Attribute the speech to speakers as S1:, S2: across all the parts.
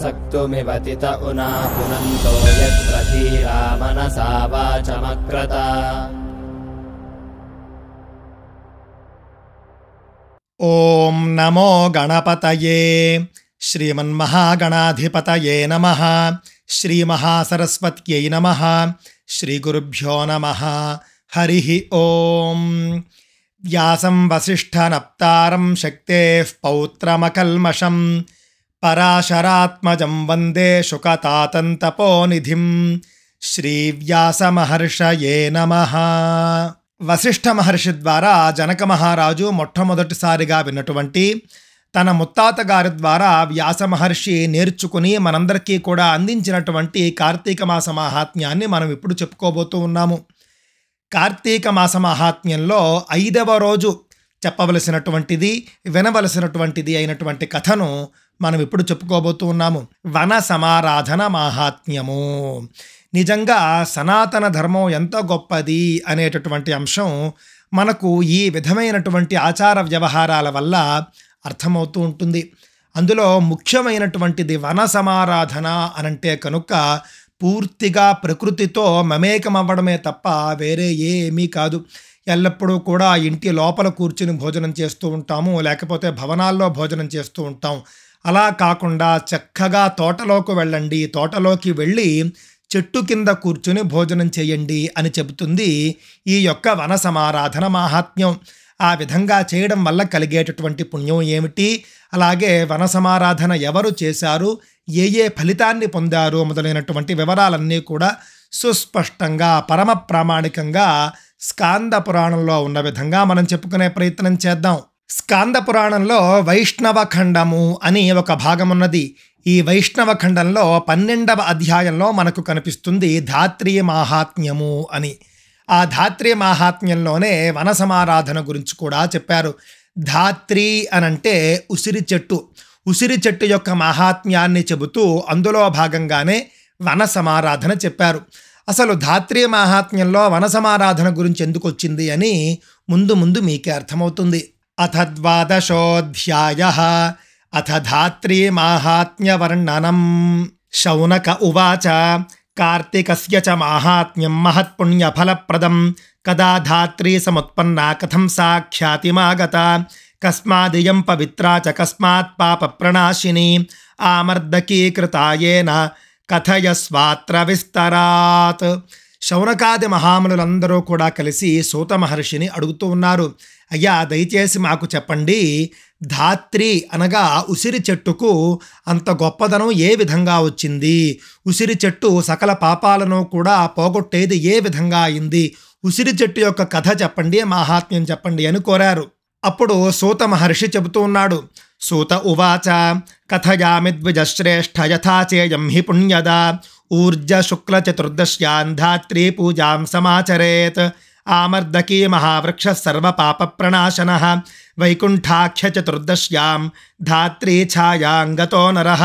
S1: ॐ नमो गणपतये श्रीमन्महागणाधिपतये नमः श्रीमहासरस्वत्यै नमः श्रीगुरुभ्यो नमः हरिः ॐ व्यासं वसिष्ठनप्तारं शक्तेः पौत्रमकल्मषम् పరాశరాత్మజం వందే శుకతాతంతపోనిధిం శ్రీవ్యాసమహర్షయే నమ వశిష్ఠ మహర్షి ద్వారా జనక మహారాజు మొట్టమొదటిసారిగా విన్నటువంటి తన ముత్తాత గారి ద్వారా వ్యాస మహర్షి నేర్చుకుని మనందరికీ కూడా అందించినటువంటి కార్తీక మాస మాహాత్మ్యాన్ని మనం ఇప్పుడు చెప్పుకోబోతూ ఉన్నాము కార్తీక మాస మాహాత్మ్యంలో ఐదవ రోజు చెప్పవలసినటువంటిది వినవలసినటువంటిది అయినటువంటి కథను మనం ఇప్పుడు చెప్పుకోబోతున్నాము ఉన్నాము వన సమారాధన మాహాత్మ్యము నిజంగా సనాతన ధర్మం ఎంత గొప్పది అనేటటువంటి అంశం మనకు ఈ విధమైనటువంటి ఆచార వ్యవహారాల వల్ల అర్థమవుతూ ఉంటుంది అందులో ముఖ్యమైనటువంటిది వన సమారాధన అనంటే కనుక పూర్తిగా ప్రకృతితో మమేకమవ్వడమే తప్ప వేరే ఏమీ కాదు ఎల్లప్పుడూ కూడా ఇంటి లోపల కూర్చుని భోజనం చేస్తూ ఉంటాము లేకపోతే భవనాల్లో భోజనం చేస్తూ ఉంటాం అలా కాకుండా చక్కగా తోటలోకి వెళ్ళండి తోటలోకి వెళ్ళి చెట్టు కింద కూర్చుని భోజనం చేయండి అని చెబుతుంది ఈ యొక్క వన సమారాధన మాహాత్మ్యం ఆ విధంగా చేయడం వల్ల కలిగేటటువంటి పుణ్యం ఏమిటి అలాగే వన సమారాధన ఎవరు చేశారు ఏ ఏ ఫలితాన్ని పొందారు మొదలైనటువంటి వివరాలన్నీ కూడా సుస్పష్టంగా పరమ ప్రామాణికంగా స్కాంద పురాణంలో ఉన్న విధంగా మనం చెప్పుకునే ప్రయత్నం చేద్దాం స్కాంద పురాణంలో వైష్ణవ ఖండము అని ఒక భాగం ఉన్నది ఈ వైష్ణవ ఖండంలో పన్నెండవ అధ్యాయంలో మనకు కనిపిస్తుంది ధాత్రి మాహాత్మ్యము అని ఆ ధాత్రి మాహాత్మ్యంలోనే వనసమారాధన గురించి కూడా చెప్పారు ధాత్రి అనంటే ఉసిరి చెట్టు ఉసిరి చెట్టు యొక్క మహాత్మ్యాన్ని చెబుతూ అందులో భాగంగానే వన సమారాధన చెప్పారు అసలు ధాత్రీ మాహాత్మ్యంలో వనసమారాధన గురించి ఎందుకు వచ్చింది అని ముందు ముందు మీకే అర్థమవుతుంది అథ ద్వాదశోధ్యాయ అథ ధాత్రీ మాహాత్మ్యవర్ణనం శౌనక ఉవాచ కార్తీకస్య చ మాహాత్మ్యం మహత్పుణ్యఫలప్రదం కదా ధాత్రీ సముత్పన్నా కథం సాఖ్యాతిమాగత కస్మాదియం పవిత్రా చ కస్మాత్ పాప ప్రణాశిని ఆమర్దకీకృతాయేన కథయ స్వాత్ర విస్తరాత్ శౌనకాది మహాములందరూ కూడా కలిసి సూత మహర్షిని అడుగుతూ ఉన్నారు అయ్యా దయచేసి మాకు చెప్పండి ధాత్రి అనగా ఉసిరి చెట్టుకు అంత గొప్పదనం ఏ విధంగా వచ్చింది ఉసిరి చెట్టు సకల పాపాలను కూడా పోగొట్టేది ఏ విధంగా అయింది ఉసిరి చెట్టు యొక్క కథ చెప్పండి మాహాత్మ్యం చెప్పండి అని కోరారు అప్పుడు సూత మహర్షి చెబుతూ ఉన్నాడు सूत उवाच कथयामि यथा चेयं हि पुण्यदा ऊर्जशुक्लचतुर्दश्यान्धात्रीपूजां समाचरेत् आमर्दकी महावृक्षः सर्वपापप्रणाशनः वैकुण्ठाख्यचतुर्दश्यां धात्री छायां गतो नरः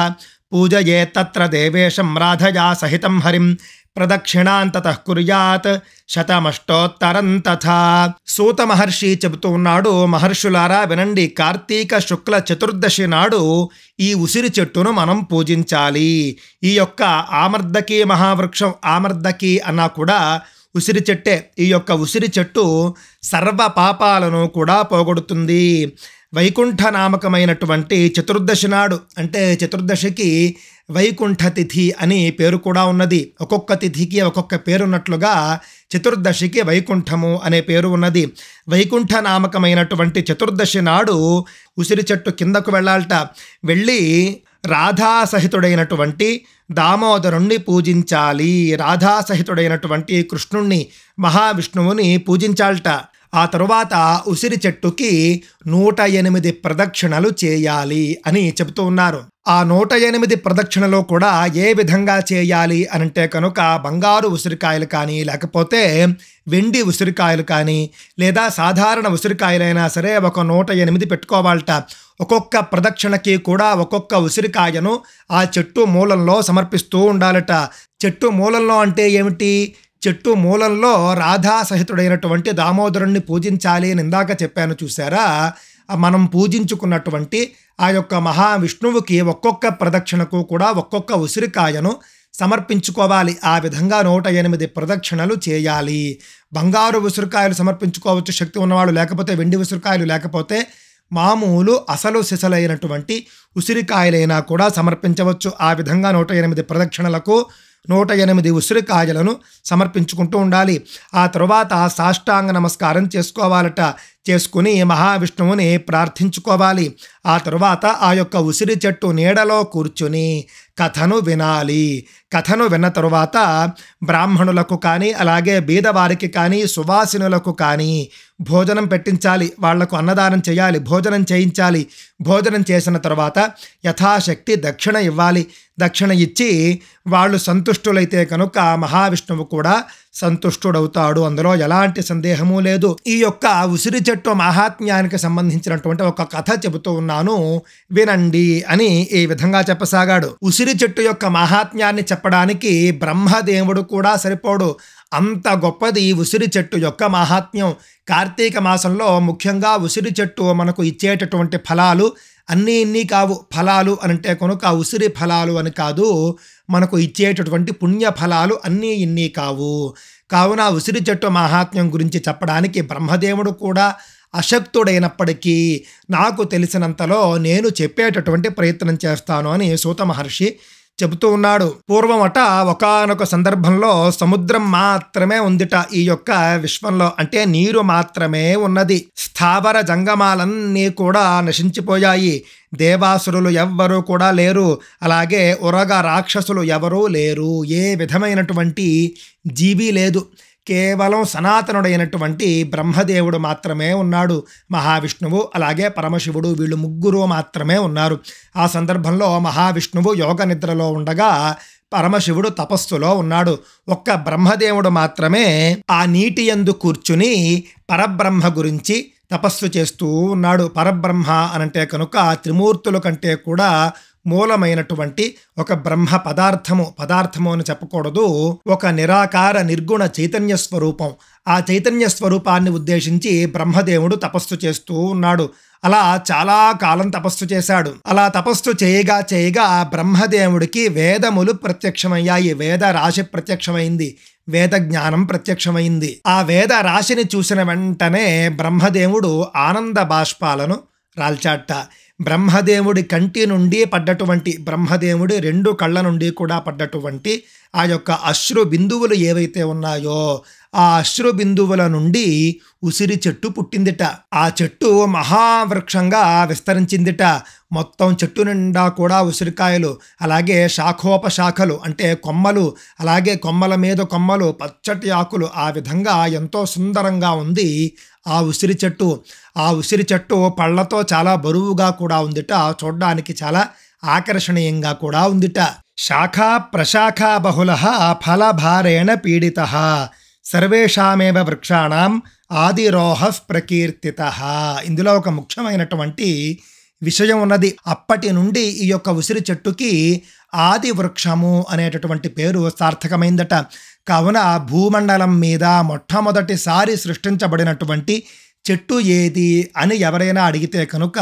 S1: पूजयेत्तत्र देवेशं राधया सहितं हरिं ప్రదక్షిణాంతత కుర్యాత్ శతమష్టోత్తరం తథా సూత మహర్షి చెబుతూ ఉన్నాడు మహర్షులారా వినండి కార్తీక శుక్ల చతుర్దశి నాడు ఈ ఉసిరి చెట్టును మనం పూజించాలి ఈ యొక్క ఆమర్దకీ మహావృక్షం ఆమర్దకి అన్నా కూడా ఉసిరి చెట్టే ఈ యొక్క ఉసిరి చెట్టు సర్వ పాపాలను కూడా పోగొడుతుంది వైకుంఠ నామకమైనటువంటి చతుర్దశి నాడు అంటే చతుర్దశికి వైకుంఠ తిథి అని పేరు కూడా ఉన్నది ఒక్కొక్క తిథికి ఒక్కొక్క పేరున్నట్లుగా చతుర్దశికి వైకుంఠము అనే పేరు ఉన్నది వైకుంఠ నామకమైనటువంటి చతుర్దశి నాడు ఉసిరి చెట్టు కిందకు వెళ్ళాలట వెళ్ళి రాధాసహితుడైనటువంటి దామోదరుణ్ణి పూజించాలి రాధాసహితుడైనటువంటి కృష్ణుణ్ణి మహావిష్ణువుని పూజించాలట ఆ తరువాత ఉసిరి చెట్టుకి నూట ఎనిమిది ప్రదక్షిణలు చేయాలి అని చెబుతూ ఉన్నారు ఆ నూట ఎనిమిది ప్రదక్షిణలో కూడా ఏ విధంగా చేయాలి అనంటే కనుక బంగారు ఉసిరికాయలు కానీ లేకపోతే వెండి ఉసిరికాయలు కానీ లేదా సాధారణ ఉసిరికాయలైనా సరే ఒక నూట ఎనిమిది పెట్టుకోవాలట ఒక్కొక్క ప్రదక్షిణకి కూడా ఒక్కొక్క ఉసిరికాయను ఆ చెట్టు మూలంలో సమర్పిస్తూ ఉండాలట చెట్టు మూలంలో అంటే ఏమిటి చెట్టు మూలంలో రాధా సహితుడైనటువంటి దామోదరుణ్ణి పూజించాలి అని ఇందాక చెప్పాను చూసారా మనం పూజించుకున్నటువంటి ఆ యొక్క మహావిష్ణువుకి ఒక్కొక్క ప్రదక్షిణకు కూడా ఒక్కొక్క ఉసిరికాయను సమర్పించుకోవాలి ఆ విధంగా నూట ఎనిమిది ప్రదక్షిణలు చేయాలి బంగారు ఉసిరికాయలు సమర్పించుకోవచ్చు శక్తి ఉన్నవాడు లేకపోతే వెండి ఉసిరికాయలు లేకపోతే మామూలు అసలు సిసలైనటువంటి ఉసిరికాయలైనా కూడా సమర్పించవచ్చు ఆ విధంగా నూట ఎనిమిది ప్రదక్షిణలకు నూట ఎనిమిది ఉసిరికాయలను సమర్పించుకుంటూ ఉండాలి ఆ తరువాత సాష్టాంగ నమస్కారం చేసుకోవాలట చేసుకుని మహావిష్ణువుని ప్రార్థించుకోవాలి ఆ తరువాత ఆ యొక్క ఉసిరి చెట్టు నీడలో కూర్చుని కథను వినాలి కథను విన్న తరువాత బ్రాహ్మణులకు కానీ అలాగే బీదవారికి కానీ సువాసినులకు కానీ భోజనం పెట్టించాలి వాళ్లకు అన్నదానం చేయాలి భోజనం చేయించాలి భోజనం చేసిన తర్వాత యథాశక్తి దక్షిణ ఇవ్వాలి దక్షిణ ఇచ్చి వాళ్ళు సంతుష్టులైతే కనుక మహావిష్ణువు కూడా సంతుష్టుడవుతాడు అందులో ఎలాంటి సందేహము లేదు ఈ యొక్క ఉసిరి చెట్టు మహాత్మ్యానికి సంబంధించినటువంటి ఒక కథ చెబుతూ ఉన్నాను వినండి అని ఈ విధంగా చెప్పసాగాడు ఉసిరి చెట్టు యొక్క మహాత్మ్యాన్ని చెప్పడానికి బ్రహ్మదేవుడు కూడా సరిపోడు అంత గొప్పది ఉసిరి చెట్టు యొక్క మహాత్మ్యం కార్తీక మాసంలో ముఖ్యంగా ఉసిరి చెట్టు మనకు ఇచ్చేటటువంటి ఫలాలు అన్నీ ఇన్నీ కావు ఫలాలు అంటే కనుక ఉసిరి ఫలాలు అని కాదు మనకు ఇచ్చేటటువంటి పుణ్యఫలాలు అన్నీ ఇన్ని కావు కావున ఉసిరి చెట్టు మహాత్మ్యం గురించి చెప్పడానికి బ్రహ్మదేవుడు కూడా అశక్తుడైనప్పటికీ నాకు తెలిసినంతలో నేను చెప్పేటటువంటి ప్రయత్నం చేస్తాను అని సూత మహర్షి చెబుతూ ఉన్నాడు పూర్వమట ఒకనొక సందర్భంలో సముద్రం మాత్రమే ఉందిట ఈ యొక్క విశ్వంలో అంటే నీరు మాత్రమే ఉన్నది స్థావర జంగమాలన్నీ కూడా నశించిపోయాయి దేవాసురులు ఎవ్వరూ కూడా లేరు అలాగే ఉరగ రాక్షసులు ఎవరూ లేరు ఏ విధమైనటువంటి జీవి లేదు కేవలం సనాతనుడైనటువంటి బ్రహ్మదేవుడు మాత్రమే ఉన్నాడు మహావిష్ణువు అలాగే పరమశివుడు వీళ్ళు ముగ్గురు మాత్రమే ఉన్నారు ఆ సందర్భంలో మహావిష్ణువు యోగ నిద్రలో ఉండగా పరమశివుడు తపస్సులో ఉన్నాడు ఒక్క బ్రహ్మదేవుడు మాత్రమే ఆ నీటి ఎందు కూర్చుని పరబ్రహ్మ గురించి తపస్సు చేస్తూ ఉన్నాడు పరబ్రహ్మ అనంటే కనుక త్రిమూర్తుల కంటే కూడా మూలమైనటువంటి ఒక బ్రహ్మ పదార్థము పదార్థము అని చెప్పకూడదు ఒక నిరాకార నిర్గుణ చైతన్య స్వరూపం ఆ చైతన్య స్వరూపాన్ని ఉద్దేశించి బ్రహ్మదేవుడు తపస్సు చేస్తూ ఉన్నాడు అలా చాలా కాలం తపస్సు చేశాడు అలా తపస్సు చేయగా చేయగా బ్రహ్మదేవుడికి వేదములు ప్రత్యక్షమయ్యాయి వేద రాశి ప్రత్యక్షమైంది వేద జ్ఞానం ప్రత్యక్షమైంది ఆ వేద రాశిని చూసిన వెంటనే బ్రహ్మదేవుడు ఆనంద బాష్పాలను రాల్చాట బ్రహ్మదేవుడి కంటి నుండి పడ్డటువంటి బ్రహ్మదేవుడి రెండు కళ్ళ నుండి కూడా పడ్డటువంటి ఆ యొక్క అశ్రు బిందువులు ఏవైతే ఉన్నాయో ఆ అశ్రు బిందువుల నుండి ఉసిరి చెట్టు పుట్టిందిట ఆ చెట్టు మహావృక్షంగా విస్తరించిందిట మొత్తం చెట్టు నిండా కూడా ఉసిరికాయలు అలాగే శాఖోపశాఖలు అంటే కొమ్మలు అలాగే కొమ్మల మీద కొమ్మలు పచ్చటి ఆకులు ఆ విధంగా ఎంతో సుందరంగా ఉంది ఆ ఉసిరి చెట్టు ఆ ఉసిరి చెట్టు పళ్ళతో చాలా బరువుగా కూడా ఉందిట చూడ్డానికి చాలా ఆకర్షణీయంగా కూడా ఉందిట శాఖా ప్రశాఖా బహుళ ఫలభారేణ పీడిత సర్వేషామేవ వృక్షాణం ఆదిరోహ ప్రకీర్తిత ఇందులో ఒక ముఖ్యమైనటువంటి విషయం ఉన్నది అప్పటి నుండి ఈ యొక్క ఉసిరి చెట్టుకి ఆది వృక్షము అనేటటువంటి పేరు సార్థకమైందట కావున భూమండలం మీద మొట్టమొదటిసారి సృష్టించబడినటువంటి చెట్టు ఏది అని ఎవరైనా అడిగితే కనుక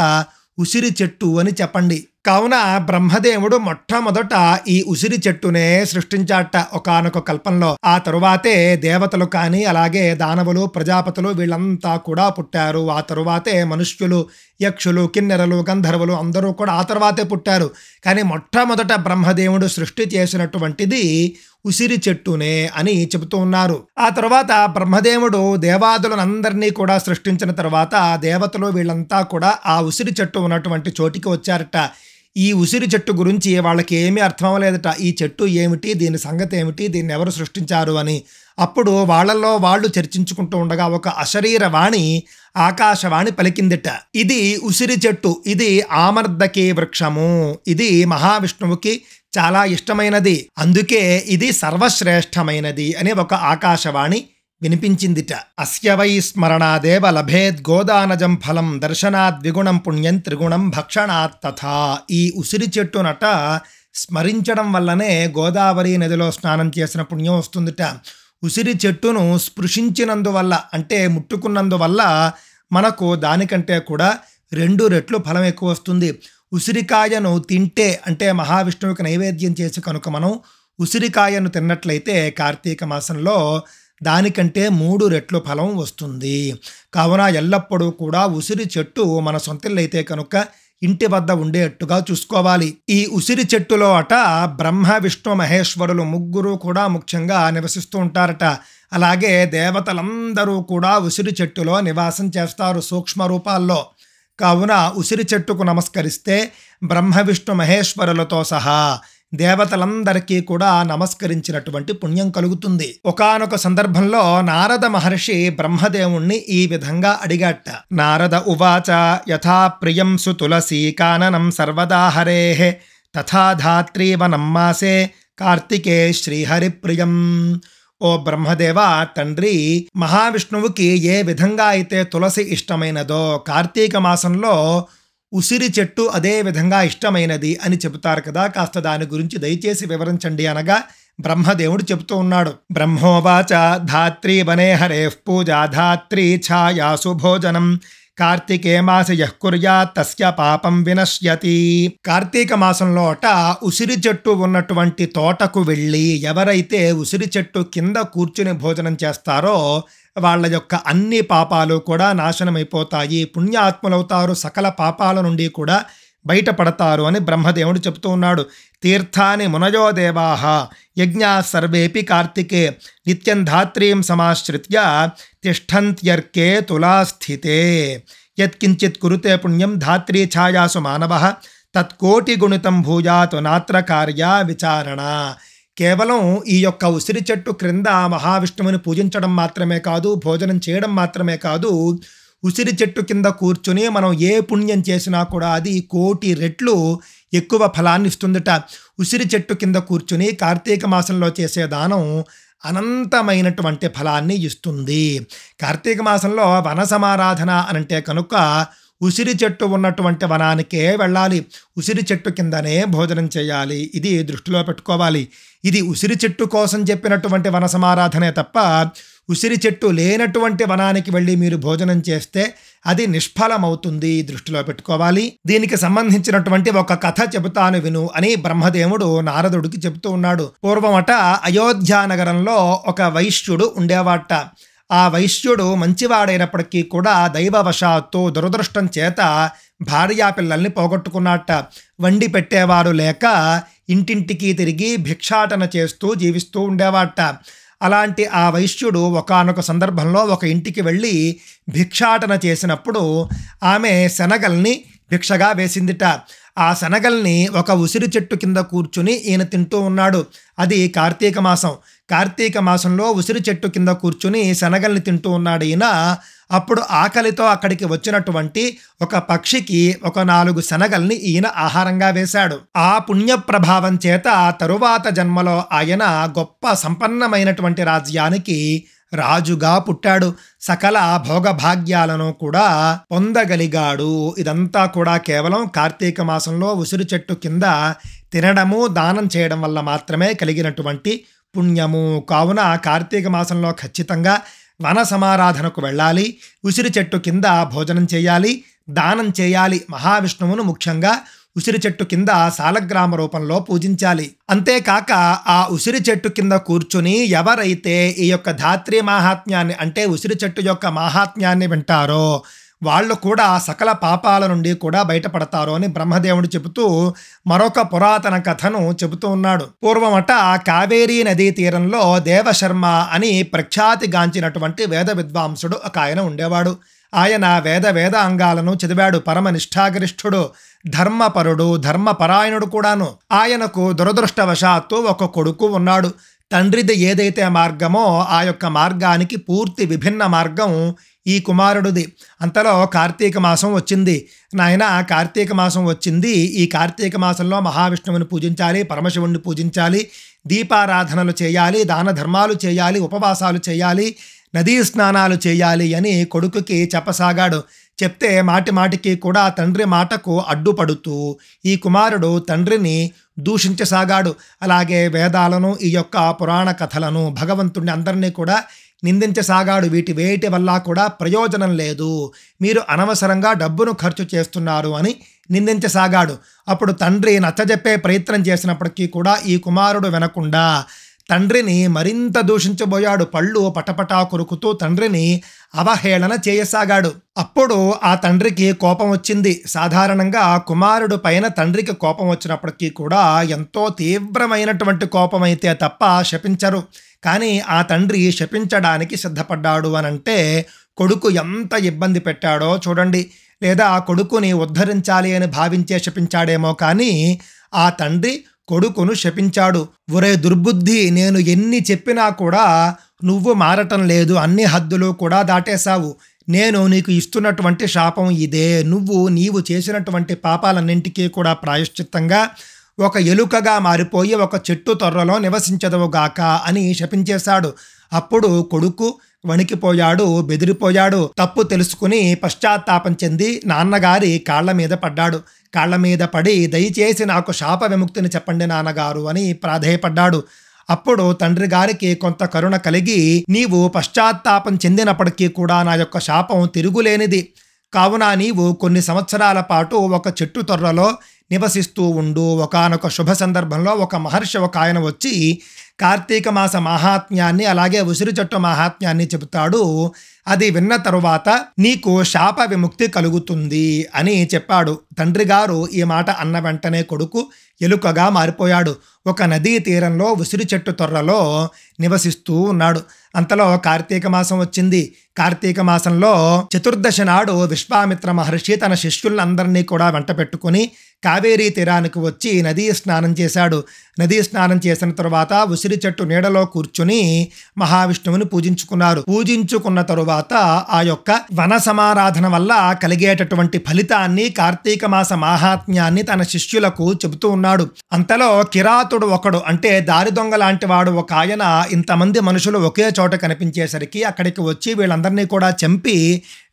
S1: ఉసిరి చెట్టు అని చెప్పండి కావున బ్రహ్మదేవుడు మొట్టమొదట ఈ ఉసిరి చెట్టునే సృష్టించాట ఒకనొక కల్పనలో ఆ తరువాతే దేవతలు కానీ అలాగే దానవులు ప్రజాపతులు వీళ్ళంతా కూడా పుట్టారు ఆ తరువాతే మనుష్యులు యక్షులు కిన్నెరలు గంధర్వులు అందరూ కూడా ఆ తర్వాతే పుట్టారు కానీ మొట్టమొదట బ్రహ్మదేవుడు సృష్టి చేసినటువంటిది ఉసిరి చెట్టునే అని చెబుతూ ఉన్నారు ఆ తర్వాత బ్రహ్మదేవుడు దేవాదులందరినీ కూడా సృష్టించిన తర్వాత దేవతలు వీళ్ళంతా కూడా ఆ ఉసిరి చెట్టు ఉన్నటువంటి చోటికి వచ్చారట ఈ ఉసిరి చెట్టు గురించి వాళ్ళకి ఏమీ అర్థం అవ్వలేదట ఈ చెట్టు ఏమిటి దీని సంగతి ఏమిటి దీన్ని ఎవరు సృష్టించారు అని అప్పుడు వాళ్ళల్లో వాళ్ళు చర్చించుకుంటూ ఉండగా ఒక అశరీరవాణి ఆకాశవాణి పలికిందిట ఇది ఉసిరి చెట్టు ఇది ఆమర్దకి వృక్షము ఇది మహావిష్ణువుకి చాలా ఇష్టమైనది అందుకే ఇది సర్వశ్రేష్టమైనది అనే ఒక ఆకాశవాణి వినిపించిందిట అస్యవై స్మరణాదేవ లభేద్ గోదానజం ఫలం దర్శనాద్ ద్విగుణం పుణ్యం త్రిగుణం భక్షణాత్ తథా ఈ ఉసిరి చెట్టునట స్మరించడం వల్లనే గోదావరి నదిలో స్నానం చేసిన పుణ్యం వస్తుందిట ఉసిరి చెట్టును స్పృశించినందువల్ల అంటే ముట్టుకున్నందువల్ల మనకు దానికంటే కూడా రెండు రెట్లు ఫలం ఎక్కువ వస్తుంది ఉసిరికాయను తింటే అంటే మహావిష్ణువుకి నైవేద్యం చేసి కనుక మనం ఉసిరికాయను తిన్నట్లయితే కార్తీక మాసంలో దానికంటే మూడు రెట్లు ఫలం వస్తుంది కావున ఎల్లప్పుడూ కూడా ఉసిరి చెట్టు మన సొంతిల్లైతే కనుక ఇంటి వద్ద ఉండేట్టుగా చూసుకోవాలి ఈ ఉసిరి చెట్టులో అట బ్రహ్మ విష్ణు మహేశ్వరులు ముగ్గురు కూడా ముఖ్యంగా నివసిస్తూ ఉంటారట అలాగే దేవతలందరూ కూడా ఉసిరి చెట్టులో నివాసం చేస్తారు సూక్ష్మ రూపాల్లో కావున ఉసిరి చెట్టుకు నమస్కరిస్తే బ్రహ్మ విష్ణు మహేశ్వరులతో సహా దేవతలందరికీ కూడా నమస్కరించినటువంటి పుణ్యం కలుగుతుంది ఒకనొక సందర్భంలో నారద మహర్షి బ్రహ్మదేవుణ్ణి ఈ విధంగా అడిగాట నారద ఉవాచ యథా ప్రియం సు తులసీ కాననం సర్వదాహరే తథా ధాత్రీవనం మాసే కార్తికే శ్రీహరిప్రియం ఓ బ్రహ్మదేవ తండ్రి మహావిష్ణువుకి ఏ విధంగా అయితే తులసి ఇష్టమైనదో కార్తీక మాసంలో ఉసిరి చెట్టు అదే విధంగా ఇష్టమైనది అని చెబుతారు కదా కాస్త దాని గురించి దయచేసి వివరించండి అనగా బ్రహ్మదేవుడు చెబుతూ ఉన్నాడు బ్రహ్మోవాచ ధాత్రీ వనే హరే పూజా ధాత్రీ ఛాయాసు భోజనం కార్తీకే మాస యహ్కుర్యా తస్య పాపం వినశ్యతి కార్తీక మాసంలో ఉసిరి చెట్టు ఉన్నటువంటి తోటకు వెళ్ళి ఎవరైతే ఉసిరి చెట్టు కింద కూర్చుని భోజనం చేస్తారో వాళ్ళ యొక్క అన్ని పాపాలు కూడా నాశనమైపోతాయి పుణ్యాత్ములవుతారు సకల పాపాల నుండి కూడా బయటపడతారు అని బ్రహ్మదేవుడు చెప్తూ ఉన్నాడు తీర్థాని మునయో దేవాహ యజ్ఞా సర్వేపి కార్తికే నిత్యం ధాత్రీం సమాశ్రిత్య తిష్టంత్యర్కే తులాస్థితే యత్కించిత్ కురుతే పుణ్యం ధాత్రీ ఛాయాసు మానవ గుణితం భూజాతు నాత్ర కార్య విచారణ కేవలం ఈ యొక్క ఉసిరి చెట్టు క్రింద మహావిష్ణువుని పూజించడం మాత్రమే కాదు భోజనం చేయడం మాత్రమే కాదు ఉసిరి చెట్టు కింద కూర్చుని మనం ఏ పుణ్యం చేసినా కూడా అది కోటి రెట్లు ఎక్కువ ఫలాన్ని ఇస్తుందట ఉసిరి చెట్టు కింద కూర్చుని కార్తీక మాసంలో చేసే దానం అనంతమైనటువంటి ఫలాన్ని ఇస్తుంది కార్తీక మాసంలో వన సమారాధన అనంటే కనుక ఉసిరి చెట్టు ఉన్నటువంటి వనానికే వెళ్ళాలి ఉసిరి చెట్టు కిందనే భోజనం చేయాలి ఇది దృష్టిలో పెట్టుకోవాలి ఇది ఉసిరి చెట్టు కోసం చెప్పినటువంటి వన సమారాధనే తప్ప ఉసిరి చెట్టు లేనటువంటి వనానికి వెళ్ళి మీరు భోజనం చేస్తే అది నిష్ఫలమవుతుంది దృష్టిలో పెట్టుకోవాలి దీనికి సంబంధించినటువంటి ఒక కథ చెబుతాను విను అని బ్రహ్మదేవుడు నారదుడికి చెబుతూ ఉన్నాడు పూర్వమట అయోధ్య నగరంలో ఒక వైశ్యుడు ఉండేవాట ఆ వైశ్యుడు మంచివాడైనప్పటికీ కూడా దైవవశాత్తు దురదృష్టం చేత భార్యా పిల్లల్ని పోగొట్టుకున్నట్ట వండి పెట్టేవారు లేక ఇంటింటికి తిరిగి భిక్షాటన చేస్తూ జీవిస్తూ ఉండేవాట అలాంటి ఆ వైశ్యుడు ఒకనొక సందర్భంలో ఒక ఇంటికి వెళ్ళి భిక్షాటన చేసినప్పుడు ఆమె శనగల్ని భిక్షగా వేసిందిట ఆ శనగల్ని ఒక ఉసిరి చెట్టు కింద కూర్చుని ఈయన తింటూ ఉన్నాడు అది కార్తీక మాసం కార్తీక మాసంలో ఉసిరి చెట్టు కింద కూర్చుని శనగల్ని తింటూ ఉన్నాడు ఈయన అప్పుడు ఆకలితో అక్కడికి వచ్చినటువంటి ఒక పక్షికి ఒక నాలుగు శనగల్ని ఈయన ఆహారంగా వేశాడు ఆ పుణ్య ప్రభావం చేత తరువాత జన్మలో ఆయన గొప్ప సంపన్నమైనటువంటి రాజ్యానికి రాజుగా పుట్టాడు సకల భోగభాగ్యాలను కూడా పొందగలిగాడు ఇదంతా కూడా కేవలం కార్తీక మాసంలో ఉసిరి చెట్టు కింద తినడము దానం చేయడం వల్ల మాత్రమే కలిగినటువంటి పుణ్యము కావున కార్తీక మాసంలో ఖచ్చితంగా వన సమారాధనకు వెళ్ళాలి ఉసిరి చెట్టు కింద భోజనం చేయాలి దానం చేయాలి మహావిష్ణువును ముఖ్యంగా ఉసిరి చెట్టు కింద సాలగ్రామ రూపంలో పూజించాలి అంతేకాక ఆ ఉసిరి చెట్టు కింద కూర్చుని ఎవరైతే ఈ యొక్క ధాత్రి మాహాత్మ్యాన్ని అంటే ఉసిరి చెట్టు యొక్క మాహాత్మ్యాన్ని వింటారో వాళ్ళు కూడా సకల పాపాల నుండి కూడా బయటపడతారు అని బ్రహ్మదేవుడు చెబుతూ మరొక పురాతన కథను చెబుతూ ఉన్నాడు పూర్వమట కావేరీ నదీ తీరంలో దేవశర్మ అని ప్రఖ్యాతిగాంచినటువంటి వేద విద్వాంసుడు ఒక ఆయన ఉండేవాడు ఆయన వేద వేద అంగాలను చదివాడు పరమ నిష్ఠాగరిష్ఠుడు ధర్మపరుడు ధర్మపరాయణుడు కూడాను ఆయనకు దురదృష్టవశాత్తు ఒక కొడుకు ఉన్నాడు తండ్రిది ఏదైతే మార్గమో ఆ యొక్క మార్గానికి పూర్తి విభిన్న మార్గం ఈ కుమారుడిది అంతలో కార్తీక మాసం వచ్చింది నాయన కార్తీక మాసం వచ్చింది ఈ కార్తీక మాసంలో మహావిష్ణువుని పూజించాలి పరమశివుణ్ణి పూజించాలి దీపారాధనలు చేయాలి దాన ధర్మాలు చేయాలి ఉపవాసాలు చేయాలి నదీ స్నానాలు చేయాలి అని కొడుకుకి చెప్పసాగాడు చెప్తే మాటి మాటికి కూడా తండ్రి మాటకు అడ్డుపడుతూ ఈ కుమారుడు తండ్రిని దూషించసాగాడు అలాగే వేదాలను ఈ యొక్క పురాణ కథలను భగవంతుడిని అందరినీ కూడా నిందించసాగాడు వీటి వేటి వల్ల కూడా ప్రయోజనం లేదు మీరు అనవసరంగా డబ్బును ఖర్చు చేస్తున్నారు అని నిందించసాగాడు అప్పుడు తండ్రి నచ్చజెప్పే ప్రయత్నం చేసినప్పటికీ కూడా ఈ కుమారుడు వినకుండా తండ్రిని మరింత దూషించబోయాడు పళ్ళు పటపటా కొరుకుతూ తండ్రిని అవహేళన చేయసాగాడు అప్పుడు ఆ తండ్రికి కోపం వచ్చింది సాధారణంగా కుమారుడు పైన తండ్రికి కోపం వచ్చినప్పటికీ కూడా ఎంతో తీవ్రమైనటువంటి కోపమైతే తప్ప శపించరు కానీ ఆ తండ్రి శపించడానికి సిద్ధపడ్డాడు అని అంటే కొడుకు ఎంత ఇబ్బంది పెట్టాడో చూడండి లేదా ఆ కొడుకుని ఉద్ధరించాలి అని భావించే శపించాడేమో కానీ ఆ తండ్రి కొడుకును శపించాడు ఒరే దుర్బుద్ధి నేను ఎన్ని చెప్పినా కూడా నువ్వు మారటం లేదు అన్ని హద్దులు కూడా దాటేశావు నేను నీకు ఇస్తున్నటువంటి శాపం ఇదే నువ్వు నీవు చేసినటువంటి పాపాలన్నింటికీ కూడా ప్రాయశ్చిత్తంగా ఒక ఎలుకగా మారిపోయి ఒక చెట్టు తొర్రలో నివసించదవుగాక అని శపించేశాడు అప్పుడు కొడుకు వణికిపోయాడు బెదిరిపోయాడు తప్పు తెలుసుకుని పశ్చాత్తాపం చెంది నాన్నగారి కాళ్ల మీద పడ్డాడు కాళ్ల మీద పడి దయచేసి నాకు శాప విముక్తిని చెప్పండి నాన్నగారు అని ప్రాధేయపడ్డాడు అప్పుడు తండ్రి గారికి కొంత కరుణ కలిగి నీవు పశ్చాత్తాపం చెందినప్పటికీ కూడా నా యొక్క శాపం తిరుగులేనిది కావున నీవు కొన్ని సంవత్సరాల పాటు ఒక చెట్టు తొర్రలో నివసిస్తూ ఉండు ఒకనొక శుభ సందర్భంలో ఒక మహర్షి ఒక ఆయన వచ్చి కార్తీక మాస మహాత్మ్యాన్ని అలాగే ఉసిరి చెట్టు మహాత్మ్యాన్ని చెబుతాడు అది విన్న తరువాత నీకు శాప విముక్తి కలుగుతుంది అని చెప్పాడు తండ్రి గారు ఈ మాట అన్న వెంటనే కొడుకు ఎలుకగా మారిపోయాడు ఒక నదీ తీరంలో ఉసిరి చెట్టు తొర్రలో నివసిస్తూ ఉన్నాడు అంతలో కార్తీక మాసం వచ్చింది కార్తీక మాసంలో చతుర్దశి నాడు విశ్వామిత్ర మహర్షి తన శిష్యులందరినీ కూడా వెంట పెట్టుకుని కావేరీ తీరానికి వచ్చి నదీ స్నానం చేశాడు నదీ స్నానం చేసిన తరువాత ఉసిరి చెట్టు నీడలో కూర్చుని మహావిష్ణువుని పూజించుకున్నారు పూజించుకున్న తరువాత ఆ యొక్క వన సమారాధన వల్ల కలిగేటటువంటి ఫలితాన్ని కార్తీక మాస మాహాత్మ్యాన్ని తన శిష్యులకు చెబుతూ ఉన్నాడు అంతలో కిరాతుడు ఒకడు అంటే దారి దొంగ లాంటి వాడు ఒక ఆయన ఇంతమంది మనుషులు ఒకే చోట కనిపించేసరికి అక్కడికి వచ్చి వీళ్ళందరినీ కూడా చంపి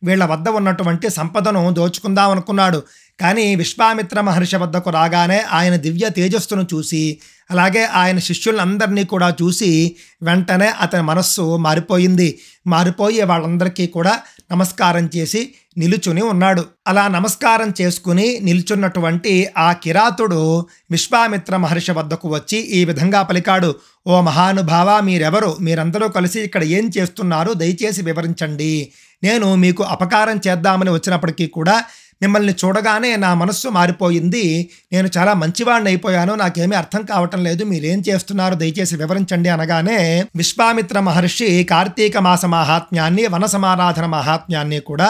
S1: వీళ్ల వద్ద ఉన్నటువంటి సంపదను దోచుకుందామనుకున్నాడు కానీ విశ్వామిత్ర మహర్షి వద్దకు రాగానే ఆయన దివ్య తేజస్సును చూసి అలాగే ఆయన శిష్యులందరినీ కూడా చూసి వెంటనే అతని మనస్సు మారిపోయింది మారిపోయి వాళ్ళందరికీ కూడా నమస్కారం చేసి నిలుచుని ఉన్నాడు అలా నమస్కారం చేసుకుని నిల్చున్నటువంటి ఆ కిరాతుడు విశ్వామిత్ర మహర్షి వద్దకు వచ్చి ఈ విధంగా పలికాడు ఓ మహానుభావ మీరెవరు మీరందరూ కలిసి ఇక్కడ ఏం చేస్తున్నారు దయచేసి వివరించండి నేను మీకు అపకారం చేద్దామని వచ్చినప్పటికీ కూడా మిమ్మల్ని చూడగానే నా మనస్సు మారిపోయింది నేను చాలా మంచివాడిని అయిపోయాను నాకేమీ అర్థం కావటం లేదు మీరేం చేస్తున్నారో దయచేసి వివరించండి అనగానే విశ్వామిత్ర మహర్షి కార్తీక మాస మహాత్మ్యాన్ని వన సమారాధన మహాత్మ్యాన్ని కూడా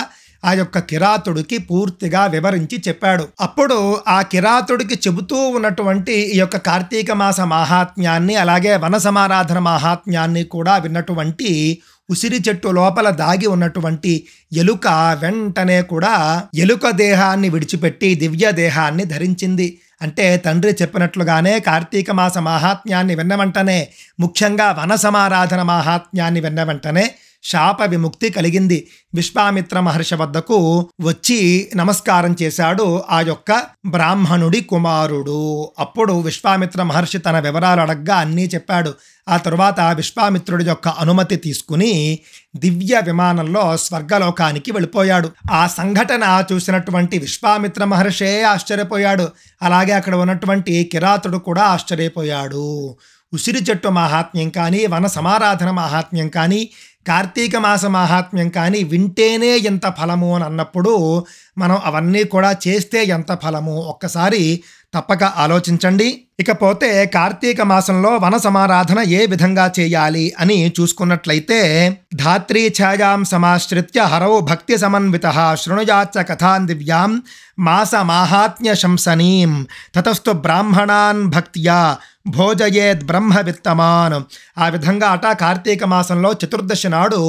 S1: ఆ యొక్క కిరాతుడికి పూర్తిగా వివరించి చెప్పాడు అప్పుడు ఆ కిరాతుడికి చెబుతూ ఉన్నటువంటి ఈ యొక్క కార్తీక మాస మాహాత్మ్యాన్ని అలాగే వన సమారాధన మాహాత్మ్యాన్ని కూడా విన్నటువంటి ఉసిరి చెట్టు లోపల దాగి ఉన్నటువంటి ఎలుక వెంటనే కూడా ఎలుక దేహాన్ని విడిచిపెట్టి దివ్య దేహాన్ని ధరించింది అంటే తండ్రి చెప్పినట్లుగానే కార్తీక మాస మాహాత్మ్యాన్ని విన్న వెంటనే ముఖ్యంగా వన సమారాధన మాహాత్మ్యాన్ని విన్న వెంటనే శాప విముక్తి కలిగింది విశ్వామిత్ర మహర్షి వద్దకు వచ్చి నమస్కారం చేశాడు ఆ యొక్క బ్రాహ్మణుడి కుమారుడు అప్పుడు విశ్వామిత్ర మహర్షి తన వివరాలు అడగ్గా అన్నీ చెప్పాడు ఆ తరువాత విశ్వామిత్రుడి యొక్క అనుమతి తీసుకుని దివ్య విమానంలో స్వర్గలోకానికి వెళ్ళిపోయాడు ఆ సంఘటన చూసినటువంటి విశ్వామిత్ర మహర్షే ఆశ్చర్యపోయాడు అలాగే అక్కడ ఉన్నటువంటి కిరాతుడు కూడా ఆశ్చర్యపోయాడు ఉసిరి చెట్టు మహాత్మ్యం కానీ వన సమారాధన మహాత్మ్యం కానీ కార్తీక మాస మాహాత్మ్యం కానీ వింటేనే ఎంత ఫలము అని అన్నప్పుడు మనం అవన్నీ కూడా చేస్తే ఎంత ఫలము ఒక్కసారి తప్పక ఆలోచించండి ఇకపోతే కార్తీక మాసంలో వన సమారాధన ఏ విధంగా చేయాలి అని చూసుకున్నట్లయితే ధాత్రీ ఛాయాం సమాశ్రిత్య హరౌ భక్తి సమన్విత శృణుయాచ కథాన్ దివ్యాం మాస మాహాత్మ్య శంసనీం తతస్థు బ్రాహ్మణాన్ భక్త్యా భోజయేద్ బ్రహ్మ విత్తమాన్ ఆ విధంగా అట కార్తీక మాసంలో చతుర్దశి నాడు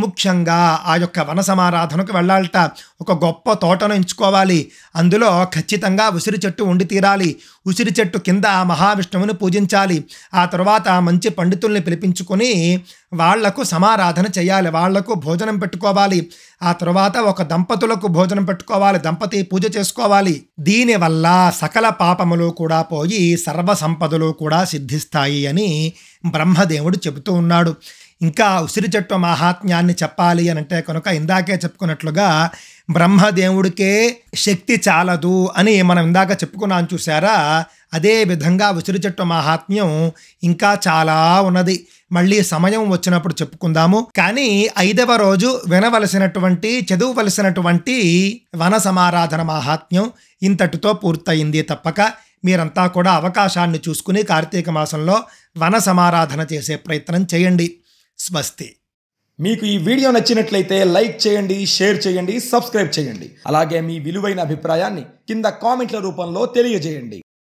S1: ముఖ్యంగా ఆ యొక్క వన సమారాధనకు వెళ్ళాలట ఒక గొప్ప తోటను ఎంచుకోవాలి అందులో ఖచ్చితంగా ఉసిరి చెట్టు ఉండి తీరాలి ఉసిరి చెట్టు కింద మహావిష్ణువుని పూజించాలి ఆ తర్వాత మంచి పండితుల్ని పిలిపించుకొని వాళ్లకు సమారాధన చేయాలి వాళ్లకు భోజనం పెట్టుకోవాలి ఆ తర్వాత ఒక దంపతులకు భోజనం పెట్టుకోవాలి దంపతి పూజ చేసుకోవాలి దీనివల్ల సకల పాపములు కూడా పోయి సర్వ సంపదలు కూడా సిద్ధిస్తాయి అని బ్రహ్మదేవుడు చెబుతూ ఉన్నాడు ఇంకా ఉసిరి చెట్టు మహాత్మ్యాన్ని చెప్పాలి అని అంటే కనుక ఇందాకే చెప్పుకున్నట్లుగా బ్రహ్మదేవుడికే శక్తి చాలదు అని మనం ఇందాక చెప్పుకున్నాం చూసారా అదే విధంగా ఉసిరి చెట్టు మహాత్మ్యం ఇంకా చాలా ఉన్నది మళ్ళీ సమయం వచ్చినప్పుడు చెప్పుకుందాము కానీ ఐదవ రోజు వినవలసినటువంటి చదువువలసినటువంటి వన సమారాధన మహాత్మ్యం ఇంతటితో పూర్తయింది తప్పక మీరంతా కూడా అవకాశాన్ని చూసుకుని కార్తీక మాసంలో వన సమారాధన చేసే ప్రయత్నం చేయండి స్వస్తి మీకు ఈ వీడియో నచ్చినట్లయితే లైక్ చేయండి షేర్ చేయండి సబ్స్క్రైబ్ చేయండి అలాగే మీ విలువైన అభిప్రాయాన్ని కింద కామెంట్ల రూపంలో తెలియజేయండి